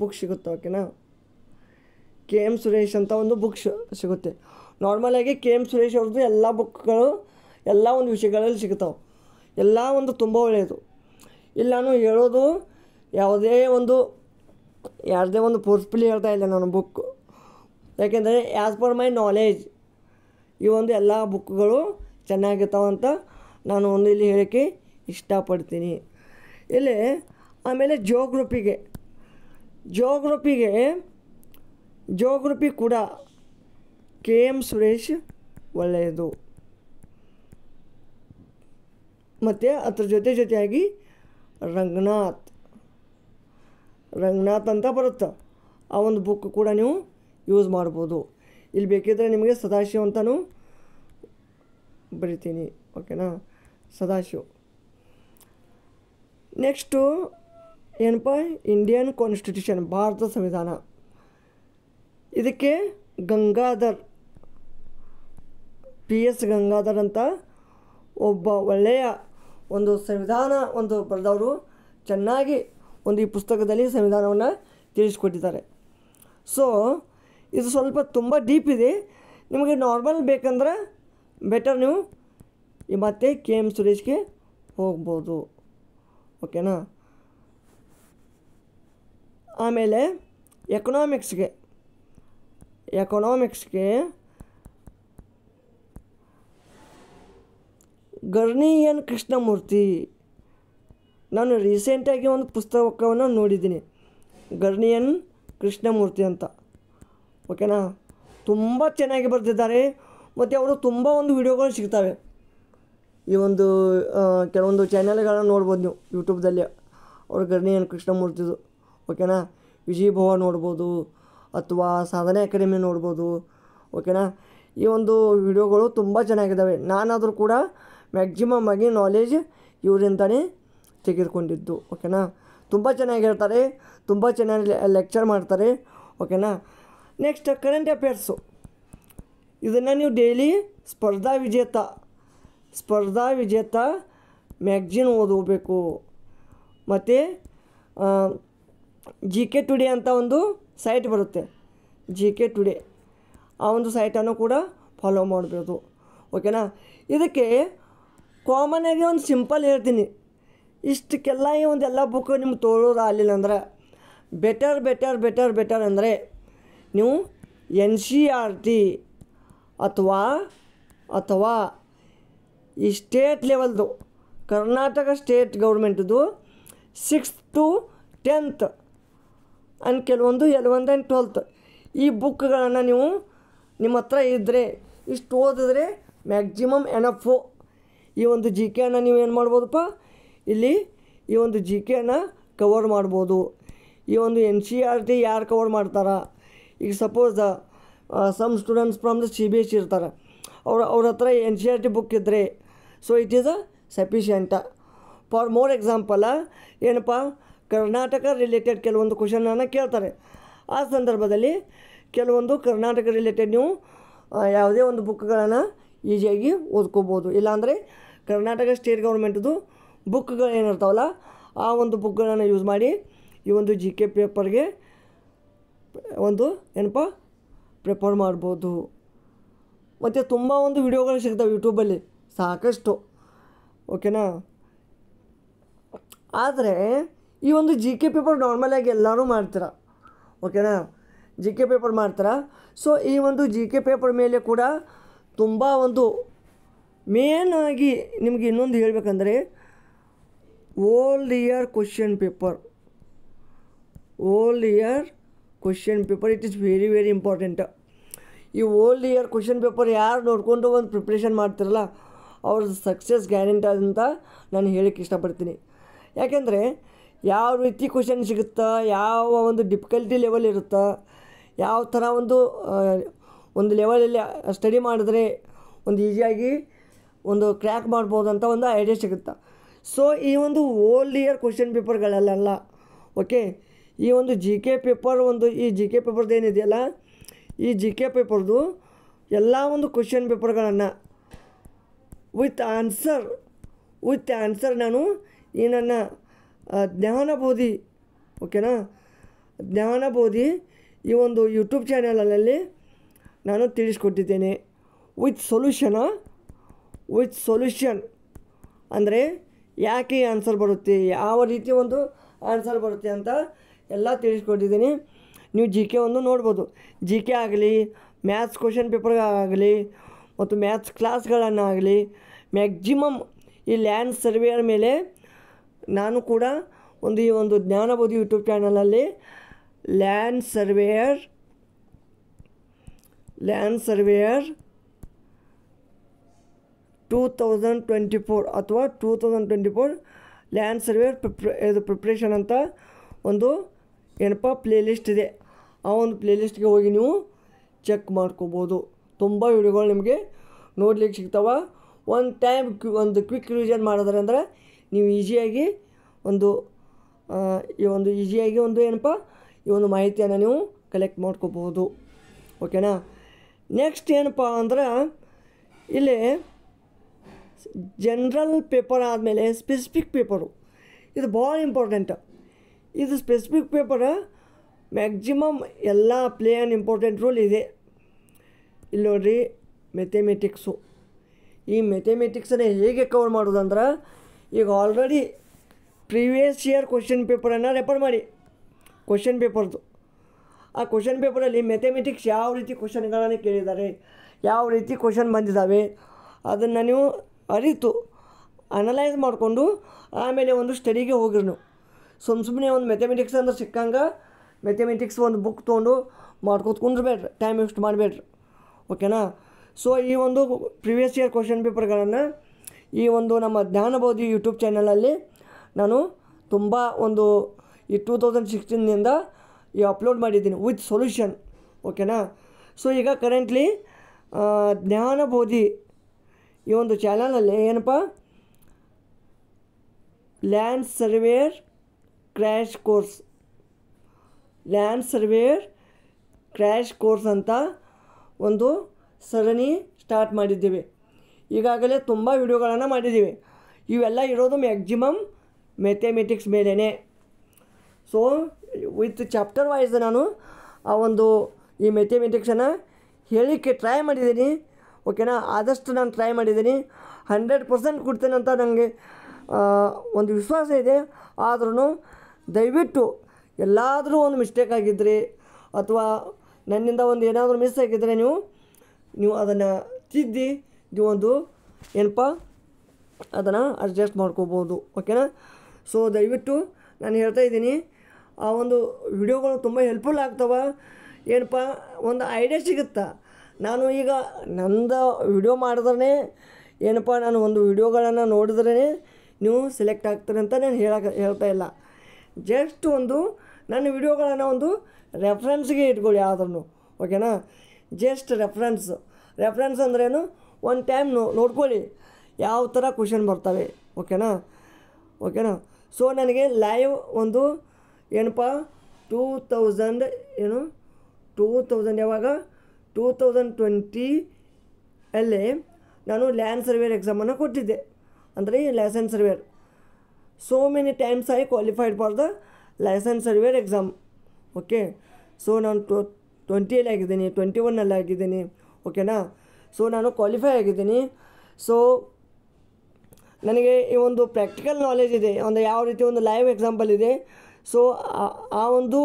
ಬುಕ್ ಸಿಗುತ್ತೆ ಓಕೆನಾ ಕೆ ಎಮ್ ಸುರೇಶ್ ಅಂತ ಒಂದು ಬುಕ್ ಸಿಗುತ್ತೆ ನಾರ್ಮಲಾಗಿ ಕೆ ಎಮ್ ಸುರೇಶ್ ಅವ್ರದ್ದು ಎಲ್ಲ ಬುಕ್ಗಳು ಎಲ್ಲ ಒಂದು ವಿಷಯಗಳಲ್ಲಿ ಸಿಗ್ತಾವೆ ಎಲ್ಲ ಒಂದು ತುಂಬ ಒಳ್ಳೆಯದು ಇಲ್ಲಾನು ನಾನು ಹೇಳೋದು ಯಾವುದೇ ಒಂದು ಯಾರದೇ ಒಂದು ಫೋರ್ಸ್ಫುಲಿ ಹೇಳ್ತಾ ಇಲ್ಲ ನಾನು ಬುಕ್ ಯಾಕೆಂದರೆ ಆ್ಯಸ್ ಪರ್ ಮೈ ನಾಲೇಜ್ ಈ ಒಂದು ಎಲ್ಲ ಬುಕ್ಗಳು ಚೆನ್ನಾಗಿರ್ತಾವಂತ ನಾನು ಒಂದು ಇಲ್ಲಿ ಹೇಳೋಕ್ಕೆ ಇಷ್ಟಪಡ್ತೀನಿ ಇಲ್ಲಿ ಆಮೇಲೆ ಜಿಯೋಗ್ರಫಿಗೆ ಜೋಗ್ರಪಿಗೆ ಜೋಗ್ರಪಿ ಕೂಡ ಕೆ ಎಮ್ ಸುರೇಶ್ ಒಳ್ಳೆಯದು ಮತ್ತು ಅದ್ರ ಜೊತೆ ಜೊತೆಯಾಗಿ ರಂಗನಾಥ್ ರಂಗನಾಥ್ ಅಂತ ಬರುತ್ತೆ ಆ ಒಂದು ಬುಕ್ ಕೂಡ ನೀವು ಯೂಸ್ ಮಾಡ್ಬೋದು ಇಲ್ಲಿ ಬೇಕಿದ್ದರೆ ನಿಮಗೆ ಸದಾಶಿವ ಅಂತಲೂ ಬರಿತೀನಿ ಓಕೆನಾ ಸದಾಶಿವ ನೆಕ್ಸ್ಟು ಏನಪ್ಪ ಇಂಡಿಯನ್ ಕಾನ್ಸ್ಟಿಟ್ಯೂಷನ್ ಭಾರತ ಸಂವಿಧಾನ ಇದಕ್ಕೆ ಗಂಗಾಧರ್ ಪಿ ಎಸ್ ಗಂಗಾಧರ್ ಅಂತ ಒಬ್ಬ ಒಳ್ಳೆಯ ಒಂದು ಸಂವಿಧಾನ ಒಂದು ಬರೆದವರು ಚೆನ್ನಾಗಿ ಒಂದು ಈ ಪುಸ್ತಕದಲ್ಲಿ ಸಂವಿಧಾನವನ್ನು ತಿಳಿಸ್ಕೊಟ್ಟಿದ್ದಾರೆ ಸೊ ಇದು ಸ್ವಲ್ಪ ತುಂಬ ಡೀಪ್ ಇದೆ ನಿಮಗೆ ನಾರ್ಮಲ್ ಬೇಕಂದ್ರೆ ಬೆಟರ್ ನೀವು ಮತ್ತೆ ಕೆ ಎಮ್ ಸುರೇಶ್ಗೆ ಹೋಗ್ಬೋದು ಓಕೆನಾ ಆಮೇಲೆ ಎಕನಾಮಿಕ್ಸ್ಗೆ ಎಕನಾಮಿಕ್ಸ್ಗೆ ಗರ್ನಿ ಎನ್ ಕೃಷ್ಣಮೂರ್ತಿ ನಾನು ರೀಸೆಂಟಾಗಿ ಒಂದು ಪುಸ್ತಕವನ್ನು ನೋಡಿದ್ದೀನಿ ಗರ್ನಿ ಕೃಷ್ಣಮೂರ್ತಿ ಅಂತ ಓಕೆನಾ ತುಂಬ ಚೆನ್ನಾಗಿ ಬರೆದಿದ್ದಾರೆ ಮತ್ತು ಅವರು ತುಂಬ ಒಂದು ವಿಡಿಯೋಗಳು ಸಿಗ್ತವೆ ಈ ಒಂದು ಕೆಲವೊಂದು ಚಾನೆಲ್ಗಳನ್ನು ನೋಡ್ಬೋದು ನೀವು ಯೂಟ್ಯೂಬ್ದಲ್ಲಿ ಅವರು ಗರ್ನಿ ಎನ್ ಕೃಷ್ಣಮೂರ್ತಿದು ಓಕೆನಾ ವಿಜಯಭವ ನೋಡ್ಬೋದು ಅಥವಾ ಸಾಧನೆ ಅಕಾಡೆಮಿ ನೋಡ್ಬೋದು ಓಕೆನಾ ಈ ಒಂದು ವಿಡಿಯೋಗಳು ತುಂಬ ಚೆನ್ನಾಗಿದ್ದಾವೆ ನಾನಾದರೂ ಕೂಡ ಮ್ಯಾಕ್ಸಿಮಮ್ ಆಗಿ ನಾಲೆಜ್ ಇವರಿಂದನೇ ತೆಗೆದುಕೊಂಡಿದ್ದು ಓಕೆನಾ ತುಂಬ ಚೆನ್ನಾಗಿ ಹೇಳ್ತಾರೆ ತುಂಬ ಚೆನ್ನಾಗಿ ಲೆಕ್ಚರ್ ಮಾಡ್ತಾರೆ ಓಕೆನಾ ನೆಕ್ಸ್ಟ್ ಕರೆಂಟ್ ಅಫೇರ್ಸು ಇದನ್ನು ನೀವು ಡೈಲಿ ಸ್ಪರ್ಧಾ ವಿಜೇತ ಸ್ಪರ್ಧಾ ವಿಜೇತ ಮ್ಯಾಗ್ಝಿನ್ ಓದಬೇಕು ಮತ್ತು ಜಿ ಕೆ ಟುಡೇ ಅಂತ ಒಂದು ಸೈಟ್ ಬರುತ್ತೆ ಜಿ ಕೆ ಟುಡೇ ಆ ಒಂದು ಸೈಟನ್ನು ಕೂಡ ಫಾಲೋ ಮಾಡಬಹುದು ಓಕೆನಾ ಇದಕ್ಕೆ ಕಾಮನಾಗಿ ಒಂದು ಸಿಂಪಲ್ ಹೇಳ್ತೀನಿ ಇಷ್ಟಕ್ಕೆಲ್ಲ ಈ ಒಂದು ಎಲ್ಲ ಬುಕ್ ನಿಮ್ಗೆ ತೋಳೋದು ಆಗಲಿಲ್ಲ ಅಂದ್ರೆ ಬೆಟರ್ ಬೆಟರ್ ಬೆಟರ್ ಬೆಟರ್ ಅಂದರೆ ನೀವು N C R e T ಅಥವಾ ಅಥವಾ ಈ ಸ್ಟೇಟ್ ಲೆವೆಲ್ದು ಕರ್ನಾಟಕ ಸ್ಟೇಟ್ ಗೌರ್ಮೆಂಟ್ದು ಸಿಕ್ಸ್ತ್ ಟು ಟೆಂತ್ ಆ್ಯಂಡ್ ಕೆಲವೊಂದು ಎಲೆವೆಂತ್ ಆ್ಯಂಡ್ ಟ್ವೆಲ್ತ್ ಈ ಬುಕ್ಗಳನ್ನು ನೀವು ನಿಮ್ಮ ಹತ್ರ ಇದ್ದರೆ ಇಷ್ಟು ಓದಿದ್ರೆ ಮ್ಯಾಕ್ಸಿಮಮ್ ಎನಫು ಈ ಒಂದು ಜಿ ಕೆ ನೀವು ಏನು ಮಾಡ್ಬೋದಪ್ಪ ಇಲ್ಲಿ ಈ ಒಂದು ಜಿ ಕೆ ಅನ್ನು ಕವರ್ ಮಾಡ್ಬೋದು ಈ ಒಂದು ಎನ್ ಸಿ ಆರ್ ಟಿ ಯಾರು ಕವರ್ ಮಾಡ್ತಾರೆ ಈಗ suppose some students from the C B S C ಇರ್ತಾರೆ ಅವ್ರ ಅವ್ರ ಹತ್ರ N C R T book ಇದ್ದರೆ so it is a sufficient for more example ಏನಪ್ಪ ಕರ್ನಾಟಕ ರಿಲೇಟೆಡ್ ಕೆಲವೊಂದು ಕ್ವಶನನ್ನು ಕೇಳ್ತಾರೆ ಆ ಸಂದರ್ಭದಲ್ಲಿ ಕೆಲವೊಂದು ಕರ್ನಾಟಕ ರಿಲೇಟೆಡ್ ನೀವು ಯಾವುದೇ ಒಂದು ಬುಕ್ಗಳನ್ನು ಈಸಿಯಾಗಿ ಓದ್ಕೋಬೋದು ಇಲ್ಲಾಂದರೆ ಕರ್ನಾಟಕ ಸ್ಟೇಟ್ ಗೌರ್ಮೆಂಟ್ದು ಬುಕ್ಗಳು ಏನಿರ್ತಾವಲ್ಲ ಆ ಒಂದು ಬುಕ್ಗಳನ್ನು ಯೂಸ್ ಮಾಡಿ ಈ ಒಂದು ಜಿ ಕೆ ಪೇಪರ್ಗೆ ಒಂದು ಏನಪ್ಪ ಪ್ರಿಪೇರ್ ಮಾಡ್ಬೋದು ಮತ್ತು ತುಂಬ ಒಂದು ವಿಡಿಯೋಗಳು ಸಿಗ್ತಾವೆ ಯೂಟ್ಯೂಬಲ್ಲಿ ಸಾಕಷ್ಟು ಓಕೆನಾ ಆದರೆ ಈ ಒಂದು ಜಿ ಕೆ ಪೇಪರ್ ನಾರ್ಮಲಾಗಿ ಎಲ್ಲರೂ ಮಾಡ್ತಾರೆ ಓಕೆನಾ ಜಿ ಕೆ ಪೇಪರ್ ಮಾಡ್ತಾರೆ ಸೊ ಈ ಒಂದು ಜಿ ಕೆ ಪೇಪರ್ ಮೇಲೆ ಕೂಡ ತುಂಬ ಒಂದು ಮೇನ್ ಆಗಿ ನಿಮಗೆ ಇನ್ನೊಂದು ಹೇಳಬೇಕಂದ್ರೆ old year question paper old year question paper it is very very important ಈ ಓಲ್ಡ್ ಇಯರ್ ಕ್ವಶನ್ ಪೇಪರ್ ಯಾರು ನೋಡಿಕೊಂಡು ಒಂದು ಪ್ರಿಪ್ರೇಷನ್ ಮಾಡ್ತಿರಲ್ಲ ಅವ್ರ ಸಕ್ಸಸ್ ಗ್ಯಾರಂಟಿ ಅಂತ ನಾನು ಹೇಳಕ್ಕೆ ಇಷ್ಟಪಡ್ತೀನಿ ಯಾಕೆಂದರೆ ಯಾವ ರೀತಿ ಕ್ವಶನ್ ಸಿಗುತ್ತಾ ಯಾವ ಒಂದು ಡಿಫಿಕಲ್ಟಿ ಲೆವೆಲ್ ಇರುತ್ತಾ ಯಾವ ಥರ ಒಂದು ಒಂದು ಲೆವೆಲಲ್ಲಿ ಸ್ಟಡಿ ಮಾಡಿದ್ರೆ ಒಂದು ಈಸಿಯಾಗಿ ಒಂದು ಕ್ರ್ಯಾಕ್ ಮಾಡ್ಬೋದು ಅಂತ ಒಂದು ಐಡಿಯಾ ಸಿಗುತ್ತೆ ಸೊ ಈ ಒಂದು ಓಲ್ಡ್ ಇಯರ್ ಕ್ವಶನ್ ಪೇಪರ್ಗಳಲ್ಲೆಲ್ಲ ಓಕೆ ಈ ಒಂದು ಜಿ ಕೆ ಪೇಪರ್ ಒಂದು ಈ ಜಿ ಕೆ ಪೇಪರ್ದು ಏನಿದೆಯಲ್ಲ ಈ ಜಿ ಕೆ ಪೇಪರ್ದು ಎಲ್ಲ ಒಂದು ಕ್ವಶನ್ ಪೇಪರ್ಗಳನ್ನು ವಿತ್ ಆನ್ಸರ್ ವಿತ್ ಆನ್ಸರ್ ನಾನು ಈ ನನ್ನ ಜ್ಞಾನಬೋಧಿ ಓಕೆನಾ ಜ್ಞಾನಬೋಧಿ ಈ ಒಂದು ಯೂಟ್ಯೂಬ್ ಚಾನಲಲ್ಲಿ ನಾನು ತಿಳಿಸ್ಕೊಟ್ಟಿದ್ದೇನೆ ವಿತ್ ಸೊಲ್ಯೂಷನ ವಿತ್ ಸೊಲ್ಯೂಷನ್ ಅಂದರೆ ಯಾಕೆ ಆನ್ಸರ್ ಬರುತ್ತೆ ಯಾವ ರೀತಿ ಒಂದು ಆನ್ಸರ್ ಬರುತ್ತೆ ಅಂತ ಎಲ್ಲ ತಿಳಿಸ್ಕೊಟ್ಟಿದ್ದೀನಿ ನೀವು ಜಿ ಕೆ ಒಂದು ನೋಡ್ಬೋದು ಜಿ ಕೆ ಆಗಲಿ ಮ್ಯಾಥ್ಸ್ ಕ್ವಶನ್ ಪೇಪರ್ಗಾಗಲಿ ಮತ್ತು ಮ್ಯಾಥ್ಸ್ ಕ್ಲಾಸ್ಗಳನ್ನಾಗಲಿ ಮ್ಯಾಕ್ಸಿಮಮ್ ಈ ಲ್ಯಾಂಡ್ ಸರ್ವೇಯರ್ ಮೇಲೆ ನಾನು ಕೂಡ ಒಂದು ಈ ಒಂದು ಜ್ಞಾನಬೋಧಿ ಯೂಟ್ಯೂಬ್ ಚಾನಲಲ್ಲಿ land surveyor land surveyor two thousand twenty four ಅಥವಾ two thousand twenty four land surveyor ಇದು ಪ್ರಿಪ್ರೇಷನ್ ಅಂತ ಒಂದು ಏನಪ್ಪ ಪ್ಲೇಲಿಸ್ಟ್ ಇದೆ ಆ ಒಂದು ಪ್ಲೇಲಿಸ್ಟ್ಗೆ ಹೋಗಿ ನೀವು ಚೆಕ್ ಮಾಡ್ಕೋಬೋದು ತುಂಬ ವಿಡಿಯೋಗಳು ನಿಮಗೆ ನೋಡ್ಲಿಕ್ಕೆ ಸಿಗ್ತಾವ ಒಂದು ಟೈಮ್ ಒಂದು ಕ್ವಿಕ್ ರಿವಿಷನ್ ಅಂದರೆ ನೀವು ಈಸಿಯಾಗಿ ಒಂದು ಈ ಒಂದು ಈಸಿಯಾಗಿ ಒಂದು ಏನಪ್ಪ ಈ ಒಂದು ಮಾಹಿತಿಯನ್ನು ನೀವು ಕಲೆಕ್ಟ್ ಮಾಡ್ಕೋಬೋದು ಓಕೆನಾ ನೆಕ್ಸ್ಟ್ ಏನಪ್ಪ ಅಂದ್ರೆ ಇಲ್ಲಿ ಜನ್ರಲ್ ಪೇಪರ್ ಆದಮೇಲೆ ಸ್ಪೆಸಿಫಿಕ್ ಪೇಪರು ಇದು ಭಾಳ ಇಂಪಾರ್ಟೆಂಟ್ ಇದು ಸ್ಪೆಸಿಫಿಕ್ ಪೇಪರ್ ಮ್ಯಾಕ್ಸಿಮಮ್ ಎಲ್ಲ ಪ್ಲೇ ಆ್ಯಂಡ್ ಇಂಪಾರ್ಟೆಂಟ್ ರೋಲ್ ಇದೆ ಇಲ್ಲಿ ನೋಡಿರಿ ಮೆಥೆಮೆಟಿಕ್ಸು ಈ ಮೆಥೆಮೆಟಿಕ್ಸನ್ನು ಹೇಗೆ ಕವರ್ ಮಾಡೋದಂದ್ರೆ ಈಗ ಆಲ್ರೆಡಿ ಪ್ರಿವಿಯಸ್ ಇಯರ್ ಕ್ವಶನ್ ಪೇಪರನ್ನು ರೆಫರ್ ಮಾಡಿ ಕ್ವಶನ್ ಪೇಪರ್ದು ಆ ಕ್ವಶನ್ ಪೇಪರಲ್ಲಿ ಮೆಥಮೆಟಿಕ್ಸ್ ಯಾವ ರೀತಿ ಕ್ವಶನ್ಗಳನ್ನು ಕೇಳಿದ್ದಾರೆ ಯಾವ ರೀತಿ ಕ್ವಶನ್ ಬಂದಿದ್ದಾವೆ ಅದನ್ನು ನೀವು ಅರಿತು ಅನಲೈಸ್ ಮಾಡಿಕೊಂಡು ಆಮೇಲೆ ಒಂದು ಸ್ಟಡಿಗೆ ಹೋಗಿರಿ ನೀವು ಸುಮ್ಮ ಸುಮ್ಮನೆ ಒಂದು ಮ್ಯಾಥಮೆಟಿಕ್ಸ್ ಅಂದ್ರೆ ಸಿಕ್ಕಂಗೆ ಮೆಥಮೆಟಿಕ್ಸ್ ಒಂದು ಬುಕ್ ತೊಗೊಂಡು ಬೇಡ್ರಿ ಟೈಮ್ ವೇಸ್ಟ್ ಮಾಡಬೇಡ್ರಿ ಓಕೆನಾ ಸೊ ಈ ಒಂದು ಪ್ರಿವಿಯಸ್ ಇಯರ್ ಕ್ವಶನ್ ಪೇಪರ್ಗಳನ್ನು ಈ ಒಂದು ನಮ್ಮ ಜ್ಞಾನಬೋಧಿ ಯೂಟ್ಯೂಬ್ ಚಾನಲಲ್ಲಿ ನಾನು ತುಂಬ ಒಂದು ಈ ಟೂ ತೌಸಂಡ್ ಸಿಕ್ಸ್ಟೀನಿಂದ ಈ ಅಪ್ಲೋಡ್ ಮಾಡಿದ್ದೀನಿ ವಿತ್ ಸೊಲ್ಯೂಷನ್ ಓಕೆನಾ ಸೊ ಈಗ ಕರೆಂಟ್ಲಿ ಜ್ಞಾನಬೋಧಿ ಈ ಒಂದು ಚಾನಲಲ್ಲಿ ಏನಪ್ಪ land surveyor crash course land surveyor crash course ಅಂತ ಒಂದು ಸರಣಿ ಸ್ಟಾರ್ಟ್ ಮಾಡಿದ್ದೀವಿ ಈಗಾಗಲೇ ತುಂಬ ವಿಡಿಯೋಗಳನ್ನು ಮಾಡಿದ್ದೀವಿ ಇವೆಲ್ಲ ಇರೋದು ಮ್ಯಾಕ್ಸಿಮಮ್ ಮ್ಯಾಥಮೆಟಿಕ್ಸ್ ಮೇಲೇ ಸೊ ವಿತ್ ಚಾಪ್ಟರ್ ವೈಸ್ ನಾನು ಆ ಒಂದು ಈ ಮ್ಯಾಥಮೆಟಿಕ್ಸನ್ನು ಹೇಳಲಿಕ್ಕೆ ಟ್ರೈ ಮಾಡಿದ್ದೀನಿ ಓಕೆನಾ ಆದಷ್ಟು ನಾನು ಟ್ರೈ ಮಾಡಿದ್ದೀನಿ ಹಂಡ್ರೆಡ್ ಪರ್ಸೆಂಟ್ ಕೊಡ್ತೇನೆ ಅಂತ ನನಗೆ ಒಂದು ವಿಶ್ವಾಸ ಇದೆ ಆದ್ರೂ ದಯವಿಟ್ಟು ಎಲ್ಲಾದರೂ ಒಂದು ಮಿಸ್ಟೇಕ್ ಆಗಿದ್ದರೆ ಅಥವಾ ನನ್ನಿಂದ ಒಂದು ಏನಾದರೂ ಮಿಸ್ ಆಗಿದ್ದರೆ ನೀವು ನೀವು ಅದನ್ನು ತಿದ್ದಿ ಇದು ಒಂದು ಏನಪ್ಪ ಅದನ್ನು ಅಡ್ಜಸ್ಟ್ ಮಾಡ್ಕೋಬೋದು ಓಕೆನಾ ಸೊ ದಯವಿಟ್ಟು ನಾನು ಹೇಳ್ತಾ ಇದ್ದೀನಿ ಆ ಒಂದು ವಿಡಿಯೋಗಳು ತುಂಬ ಹೆಲ್ಪ್ಫುಲ್ ಆಗ್ತವೆ ಏನಪ್ಪ ಒಂದು ಐಡಿಯಾ ಸಿಗುತ್ತಾ ನಾನು ಈಗ ನಂದು ವಿಡಿಯೋ ಮಾಡಿದ್ರೆ ಏನಪ್ಪ ನಾನು ಒಂದು ವಿಡಿಯೋಗಳನ್ನು ನೋಡಿದ್ರೇ ನೀವು ಸೆಲೆಕ್ಟ್ ಆಗ್ತೀರಿ ಅಂತ ನಾನು ಹೇಳಕ್ಕೆ ಹೇಳ್ತಾ ಇಲ್ಲ ಜಸ್ಟ್ ಒಂದು ನನ್ನ ವಿಡಿಯೋಗಳನ್ನು ಒಂದು ರೆಫ್ರೆನ್ಸ್ಗೆ ಇಟ್ಕೊಳ್ಳಿ ಆದ್ರೂ ಓಕೆನಾ ಜಸ್ಟ್ ರೆಫ್ರೆನ್ಸ್ ರೆಫ್ರೆನ್ಸ್ ಅಂದ್ರೇನು ಒಂದು ಟೈಮ್ ನೋ ನೋಡ್ಕೊಳ್ಳಿ ಯಾವ ಥರ ಕ್ವಶನ್ ಬರ್ತವೆ ಓಕೆನಾ ಓಕೆನಾ ಸೊ ನನಗೆ ಲೈವ್ ಒಂದು ಏನಪ್ಪ ಟೂ ತೌಸಂಡ್ ಏನು ಟೂ ತೌಸಂಡ್ ಯಾವಾಗ ಟೂ ತೌಸಂಡ್ ಟ್ವೆಂಟಿ ನಾನು ಲ್ಯಾಂಡ್ ಸರ್ವೇರ್ ಎಕ್ಸಾಮನ್ನು ಕೊಟ್ಟಿದ್ದೆ ಅಂದರೆ license surveyor so many times I qualified for the license surveyor exam okay so ನಾನು ಟ್ವೆಂಟಿಯಲ್ಲಿ ಆಗಿದ್ದೀನಿ ಟ್ವೆಂಟಿ ಒನ್ನಲ್ಲಿ ಆಗಿದ್ದೀನಿ ಓಕೆನಾ ಸೊ ನಾನು ಕ್ವಾಲಿಫೈ ಆಗಿದ್ದೀನಿ ಸೊ ನನಗೆ ಈ ಒಂದು ಪ್ರಾಕ್ಟಿಕಲ್ ನಾಲೆಜ್ ಇದೆ ಒಂದು ಯಾವ ರೀತಿ ಒಂದು ಲೈವ್ ಎಕ್ಸಾಂಪಲ್ ಇದೆ ಸೊ ಆ ಒಂದು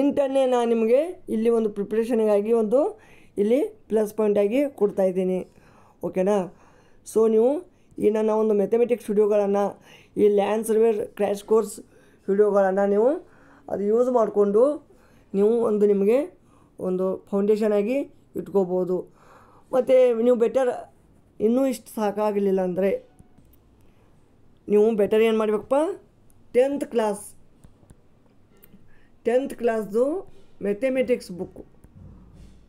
ಇಂಟನ್ನೇ ನಾನು ನಿಮಗೆ ಇಲ್ಲಿ ಒಂದು ಪ್ರಿಪ್ರೇಷನ್ಗಾಗಿ ಒಂದು ಇಲ್ಲಿ ಪ್ಲಸ್ ಪಾಯಿಂಟಾಗಿ ಕೊಡ್ತಾಯಿದ್ದೀನಿ ಓಕೆನಾ ಸೊ ನೀವು ಈ ನನ್ನ ಒಂದು ಮೆಥಮೆಟಿಕ್ಸ್ ವಿಡಿಯೋಗಳನ್ನು ಈ ಲ್ಯಾಂಡ್ ಸರ್ವೇರ್ ಕ್ರ್ಯಾಶ್ ಕೋರ್ಸ್ ವಿಡಿಯೋಗಳನ್ನು ನೀವು ಅದು ಯೂಸ್ ಮಾಡಿಕೊಂಡು ನೀವು ಒಂದು ನಿಮಗೆ ಒಂದು ಫೌಂಡೇಶನ್ ಆಗಿ ಇಟ್ಕೋಬೋದು ಮತ್ತು ನೀವು ಬೆಟರ್ ಇನ್ನೂ ಇಷ್ಟು ಸಾಕಾಗಲಿಲ್ಲ ಅಂದರೆ ನೀವು ಬೆಟರ್ ಏನು ಮಾಡಬೇಕಪ್ಪ ಟೆಂತ್ ಕ್ಲಾಸ್ ಟೆಂತ್ ಕ್ಲಾಸ್ದು mathematics book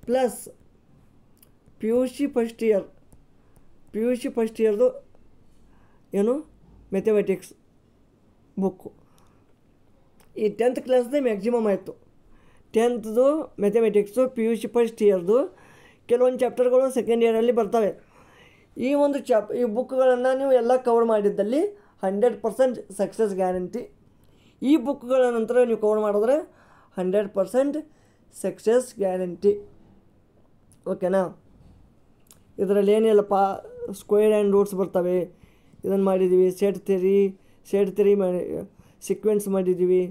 plus P U C first year P U C first ಇಯರ್ದು ಏನು ಮ್ಯಾಥಮೆಟಿಕ್ಸ್ ಬುಕ್ಕು ಈ ಟೆಂತ್ ಕ್ಲಾಸ್ದೇ ಮ್ಯಾಕ್ಸಿಮಮ್ ಆಯಿತು ಟೆಂತ್ದು mathematics P U C first ಇಯರ್ದು ಕೆಲವೊಂದು ಚಾಪ್ಟರ್ಗಳು ಸೆಕೆಂಡ್ ಇಯರಲ್ಲಿ ಬರ್ತವೆ ಈ ಒಂದು ಚಾಪ್ ಈ ಬುಕ್ಗಳನ್ನು ನೀವು ಎಲ್ಲ ಕವರ್ ಮಾಡಿದ್ದಲ್ಲಿ ಹಂಡ್ರೆಡ್ ಪರ್ಸೆಂಟ್ ಸಕ್ಸಸ್ ಗ್ಯಾರಂಟಿ ಈ ಬುಕ್ಗಳ ನಂತರ ನೀವು ಕವರ್ ಮಾಡಿದ್ರೆ ಹಂಡ್ರೆಡ್ ಪರ್ಸೆಂಟ್ ಸಕ್ಸಸ್ ಗ್ಯಾರಂಟಿ ಓಕೆನಾ ಇದರಲ್ಲಿ ಏನಿಲ್ಲಪ್ಪ ಸ್ಕ್ವೇರ್ ಆ್ಯಂಡ್ ರೂಟ್ಸ್ ಬರ್ತವೆ ಇದನ್ನು ಮಾಡಿದ್ದೀವಿ ಸೆಟ್ ತೆರಿ ಸೆಟ್ ತೆರಿ ಮಾಡಿ ಸೀಕ್ವೆನ್ಸ್ ಮಾಡಿದ್ದೀವಿ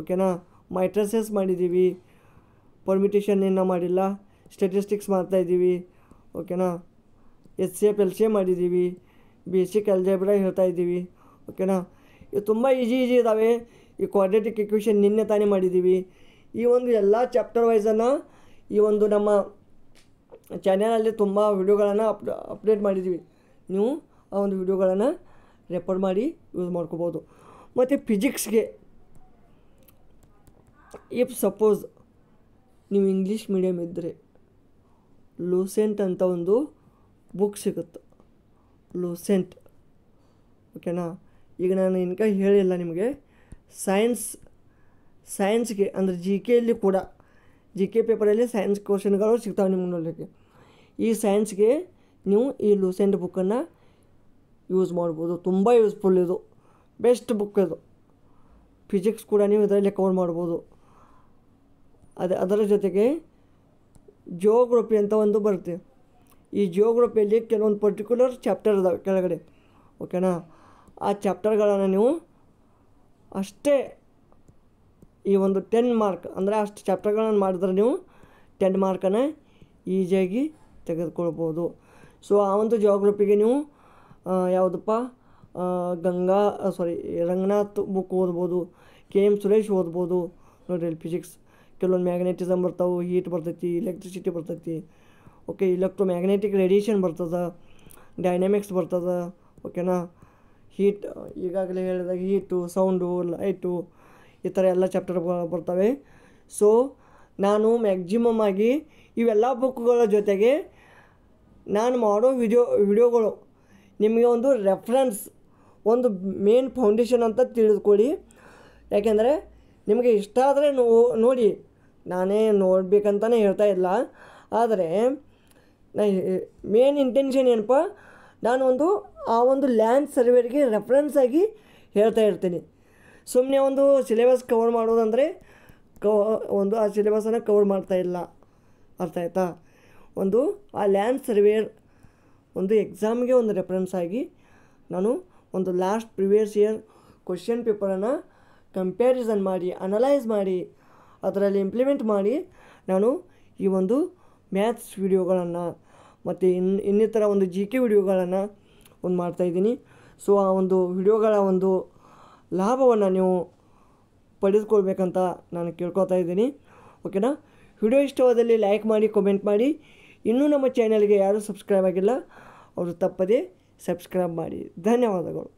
ಓಕೆನಾ ಮೈಟ್ರಸಸ್ ಮಾಡಿದ್ದೀವಿ ಪರ್ಮಿಟೇಷನ್ ಏನೂ ಮಾಡಿಲ್ಲ ಸ್ಟೆಟಿಸ್ಟಿಕ್ಸ್ ಮಾಡ್ತಾಯಿದ್ದೀವಿ ಓಕೆನಾ S C F L C A ಮಾಡಿದ್ದೀವಿ ಬೇಸಿಕ್ ಅಲ್ಜೆಬ್ರಾ ಹೇಳ್ತಾ ಇದ್ದೀವಿ ಓಕೆನಾ ಇದು ತುಂಬ ಈಜಿ ಈಜಿ ಇದ್ದಾವೆ ಈ ಕ್ವಾಡ್ರೆಟಿಕ್ ಇಕ್ವೇಷನ್ ನಿನ್ನೆ ತಾನೇ ಮಾಡಿದ್ದೀವಿ ಈ ಒಂದು ಎಲ್ಲ ಚಾಪ್ಟರ್ ವೈಸನ್ನು ಈ ಒಂದು ನಮ್ಮ ಚಾನಲಲ್ಲಿ ತುಂಬ ವಿಡಿಯೋಗಳನ್ನು ಅಪ್ ಅಪ್ಡೇಟ್ ಮಾಡಿದ್ದೀವಿ ನೀವು ಆ ಒಂದು ವಿಡಿಯೋಗಳನ್ನು ರೆಫರ್ ಮಾಡಿ ಯೂಸ್ ಮಾಡ್ಕೋಬೋದು ಮತ್ತು ಫಿಸಿಕ್ಸ್ಗೆ ಇಫ್ ಸಪೋಸ್ ನೀವು ಇಂಗ್ಲೀಷ್ ಮೀಡಿಯಮ್ ಇದ್ದರೆ ಲೂಸೆಂಟ್ ಅಂತ ಒಂದು ಬುಕ್ ಸಿಗುತ್ತೆ ಲೂಸೆಂಟ್ ಓಕೆನಾ ಈಗ ನಾನು ಇನ್ಕ ಹೇಳಿಲ್ಲ ನಿಮಗೆ ಸೈನ್ಸ್ ಸೈನ್ಸ್ಗೆ ಅಂದರೆ ಜಿ ಕೆಯಲ್ಲಿ ಕೂಡ ಜಿ ಕೆ ಪೇಪರಲ್ಲಿ ಸೈನ್ಸ್ ಕ್ವಶನ್ಗಳು ಸಿಗ್ತಾವೆ ನಿಮ್ಮ ನೋಡಲಿಕ್ಕೆ ಈ ಸೈನ್ಸ್ಗೆ ನೀವು ಈ ಲೂಸೆಂಟ್ ಬುಕ್ಕನ್ನು ಯೂಸ್ ಮಾಡ್ಬೋದು ತುಂಬ ಯೂಸ್ಫುಲ್ ಇದು ಬೆಸ್ಟ್ ಬುಕ್ ಇದು ಫಿಸಿಕ್ಸ್ ಕೂಡ ನೀವು ಇದರಲ್ಲಿ ಕವರ್ ಮಾಡ್ಬೋದು ಅದೇ ಅದರ ಜೊತೆಗೆ ಜೋಗ್ರಫಿ ಅಂತ ಒಂದು ಬರುತ್ತೆ ಈ ಜಿಯೋಗ್ರಫಿಯಲ್ಲಿ ಕೆಲವೊಂದು ಪರ್ಟಿಕ್ಯುಲರ್ ಚಾಪ್ಟರ್ ಇದಾವೆ ಕೆಳಗಡೆ ಓಕೆನಾ ಆ ಚಾಪ್ಟರ್ಗಳನ್ನು ನೀವು ಅಷ್ಟೇ ಈ ಒಂದು ಟೆನ್ ಮಾರ್ಕ್ ಅಂದರೆ ಅಷ್ಟು ಚಾಪ್ಟರ್ಗಳನ್ನು ಮಾಡಿದ್ರೆ ನೀವು ಟೆನ್ ಮಾರ್ಕನ್ನು ಈಸಿಯಾಗಿ ತೆಗೆದುಕೊಳ್ಬೋದು ಸೊ ಆ ಒಂದು ಜೋಗ್ರಫಿಗೆ ನೀವು ಯಾವುದಪ್ಪ ಗಂಗಾ ಸಾರಿ ರಂಗನಾಥ್ ಬುಕ್ ಓದ್ಬೋದು ಕೆ ಎಮ್ ಸುರೇಶ್ ಓದ್ಬೋದು ನೋಡಿರಿ ಫಿಸಿಕ್ಸ್ ಕೆಲವೊಂದು ಮ್ಯಾಗ್ನೆಟಿಸಮ್ ಬರ್ತಾವೆ ಹೀಟ್ ಬರ್ತೈತಿ ಎಲೆಕ್ಟ್ರಿಸಿಟಿ ಬರ್ತೈತಿ ಓಕೆ ಇಲೆಕ್ಟ್ರೋ ಮ್ಯಾಗ್ನೆಟಿಕ್ ರೇಡಿಯೇಷನ್ ಬರ್ತದೆ ಡೈನಾಮಿಕ್ಸ್ ಬರ್ತದೆ ಓಕೆನಾ ಹೀಟ್ ಈಗಾಗಲೇ ಹೇಳಿದಾಗ ಹೀಟು ಸೌಂಡು ಲೈಟು ಈ ಥರ ಎಲ್ಲ ಚಾಪ್ಟರ್ ಬರ್ತವೆ ಸೊ ನಾನು ಮ್ಯಾಕ್ಸಿಮಮ್ ಆಗಿ ಇವೆಲ್ಲ ಬುಕ್ಗಳ ಜೊತೆಗೆ ನಾನು ಮಾಡೋ ವಿಡಿಯೋ ವಿಡಿಯೋಗಳು ನಿಮಗೆ ಒಂದು ರೆಫ್ರೆನ್ಸ್ ಒಂದು ಮೇನ್ ಫೌಂಡೇಶನ್ ಅಂತ ತಿಳಿದುಕೊಳ್ಳಿ ಯಾಕೆಂದರೆ ನಿಮಗೆ ಇಷ್ಟ ಆದರೆ ನೋ ನೋಡಿ ನಾನೇ ನೋಡಬೇಕಂತಲೇ ಹೇಳ್ತಾ ಇಲ್ಲ ಆದರೆ ನಾ ಮೇನ್ ಇಂಟೆನ್ಷನ್ ಏನಪ್ಪ ನಾನು ಒಂದು ಆ ಒಂದು ಲ್ಯಾಂಡ್ ಸರ್ವೇರಿಗೆ ರೆಫರೆನ್ಸ್ ಆಗಿ ಹೇಳ್ತಾ ಇರ್ತೀನಿ ಸುಮ್ಮನೆ ಒಂದು ಸಿಲೆಬಸ್ ಕವರ್ ಮಾಡೋದಂದರೆ ಕವ ಒಂದು ಆ ಸಿಲೆಬಸನ್ನು ಕವರ್ ಮಾಡ್ತಾ ಇಲ್ಲ ಅರ್ಥ ಆಯ್ತಾ ಒಂದು ಆ ಲ್ಯಾಂಡ್ ಸರ್ವೇರ್ ಒಂದು ಎಕ್ಸಾಮ್ಗೆ ಒಂದು ರೆಫರೆನ್ಸ್ ಆಗಿ ನಾನು ಒಂದು ಲಾಸ್ಟ್ ಪ್ರಿವಿಯಸ್ ಇಯರ್ ಕ್ವಶನ್ ಪೇಪರನ್ನು ಕಂಪ್ಯಾರಿಸನ್ ಮಾಡಿ ಅನಲೈಸ್ ಮಾಡಿ ಅದರಲ್ಲಿ ಇಂಪ್ಲಿಮೆಂಟ್ ಮಾಡಿ ನಾನು ಈ ಒಂದು ಮ್ಯಾಥ್ಸ್ ವಿಡಿಯೋಗಳನ್ನು ಮತ್ತು ಇನ್ ಇನ್ನಿತರ ಒಂದು ಜಿ ಕೆ ವಿಡಿಯೋಗಳನ್ನು ಒಂದು ಮಾಡ್ತಾಯಿದ್ದೀನಿ ಸೊ ಆ ಒಂದು ವಿಡಿಯೋಗಳ ಒಂದು ಲಾಭವನ್ನು ನೀವು ಪಡೆದುಕೊಳ್ಬೇಕಂತ ನಾನು ಕೇಳ್ಕೊತಾ ಇದ್ದೀನಿ ಓಕೆನಾ ವಿಡಿಯೋ ಇಷ್ಟವಾದಲ್ಲಿ ಲೈಕ್ ಮಾಡಿ ಕಮೆಂಟ್ ಮಾಡಿ ಇನ್ನೂ ನಮ್ಮ ಚಾನಲ್ಗೆ ಯಾರೂ ಸಬ್ಸ್ಕ್ರೈಬ್ ಆಗಿಲ್ಲ ಅವರು ತಪ್ಪದೇ ಸಬ್ಸ್ಕ್ರೈಬ್ ಮಾಡಿ ಧನ್ಯವಾದಗಳು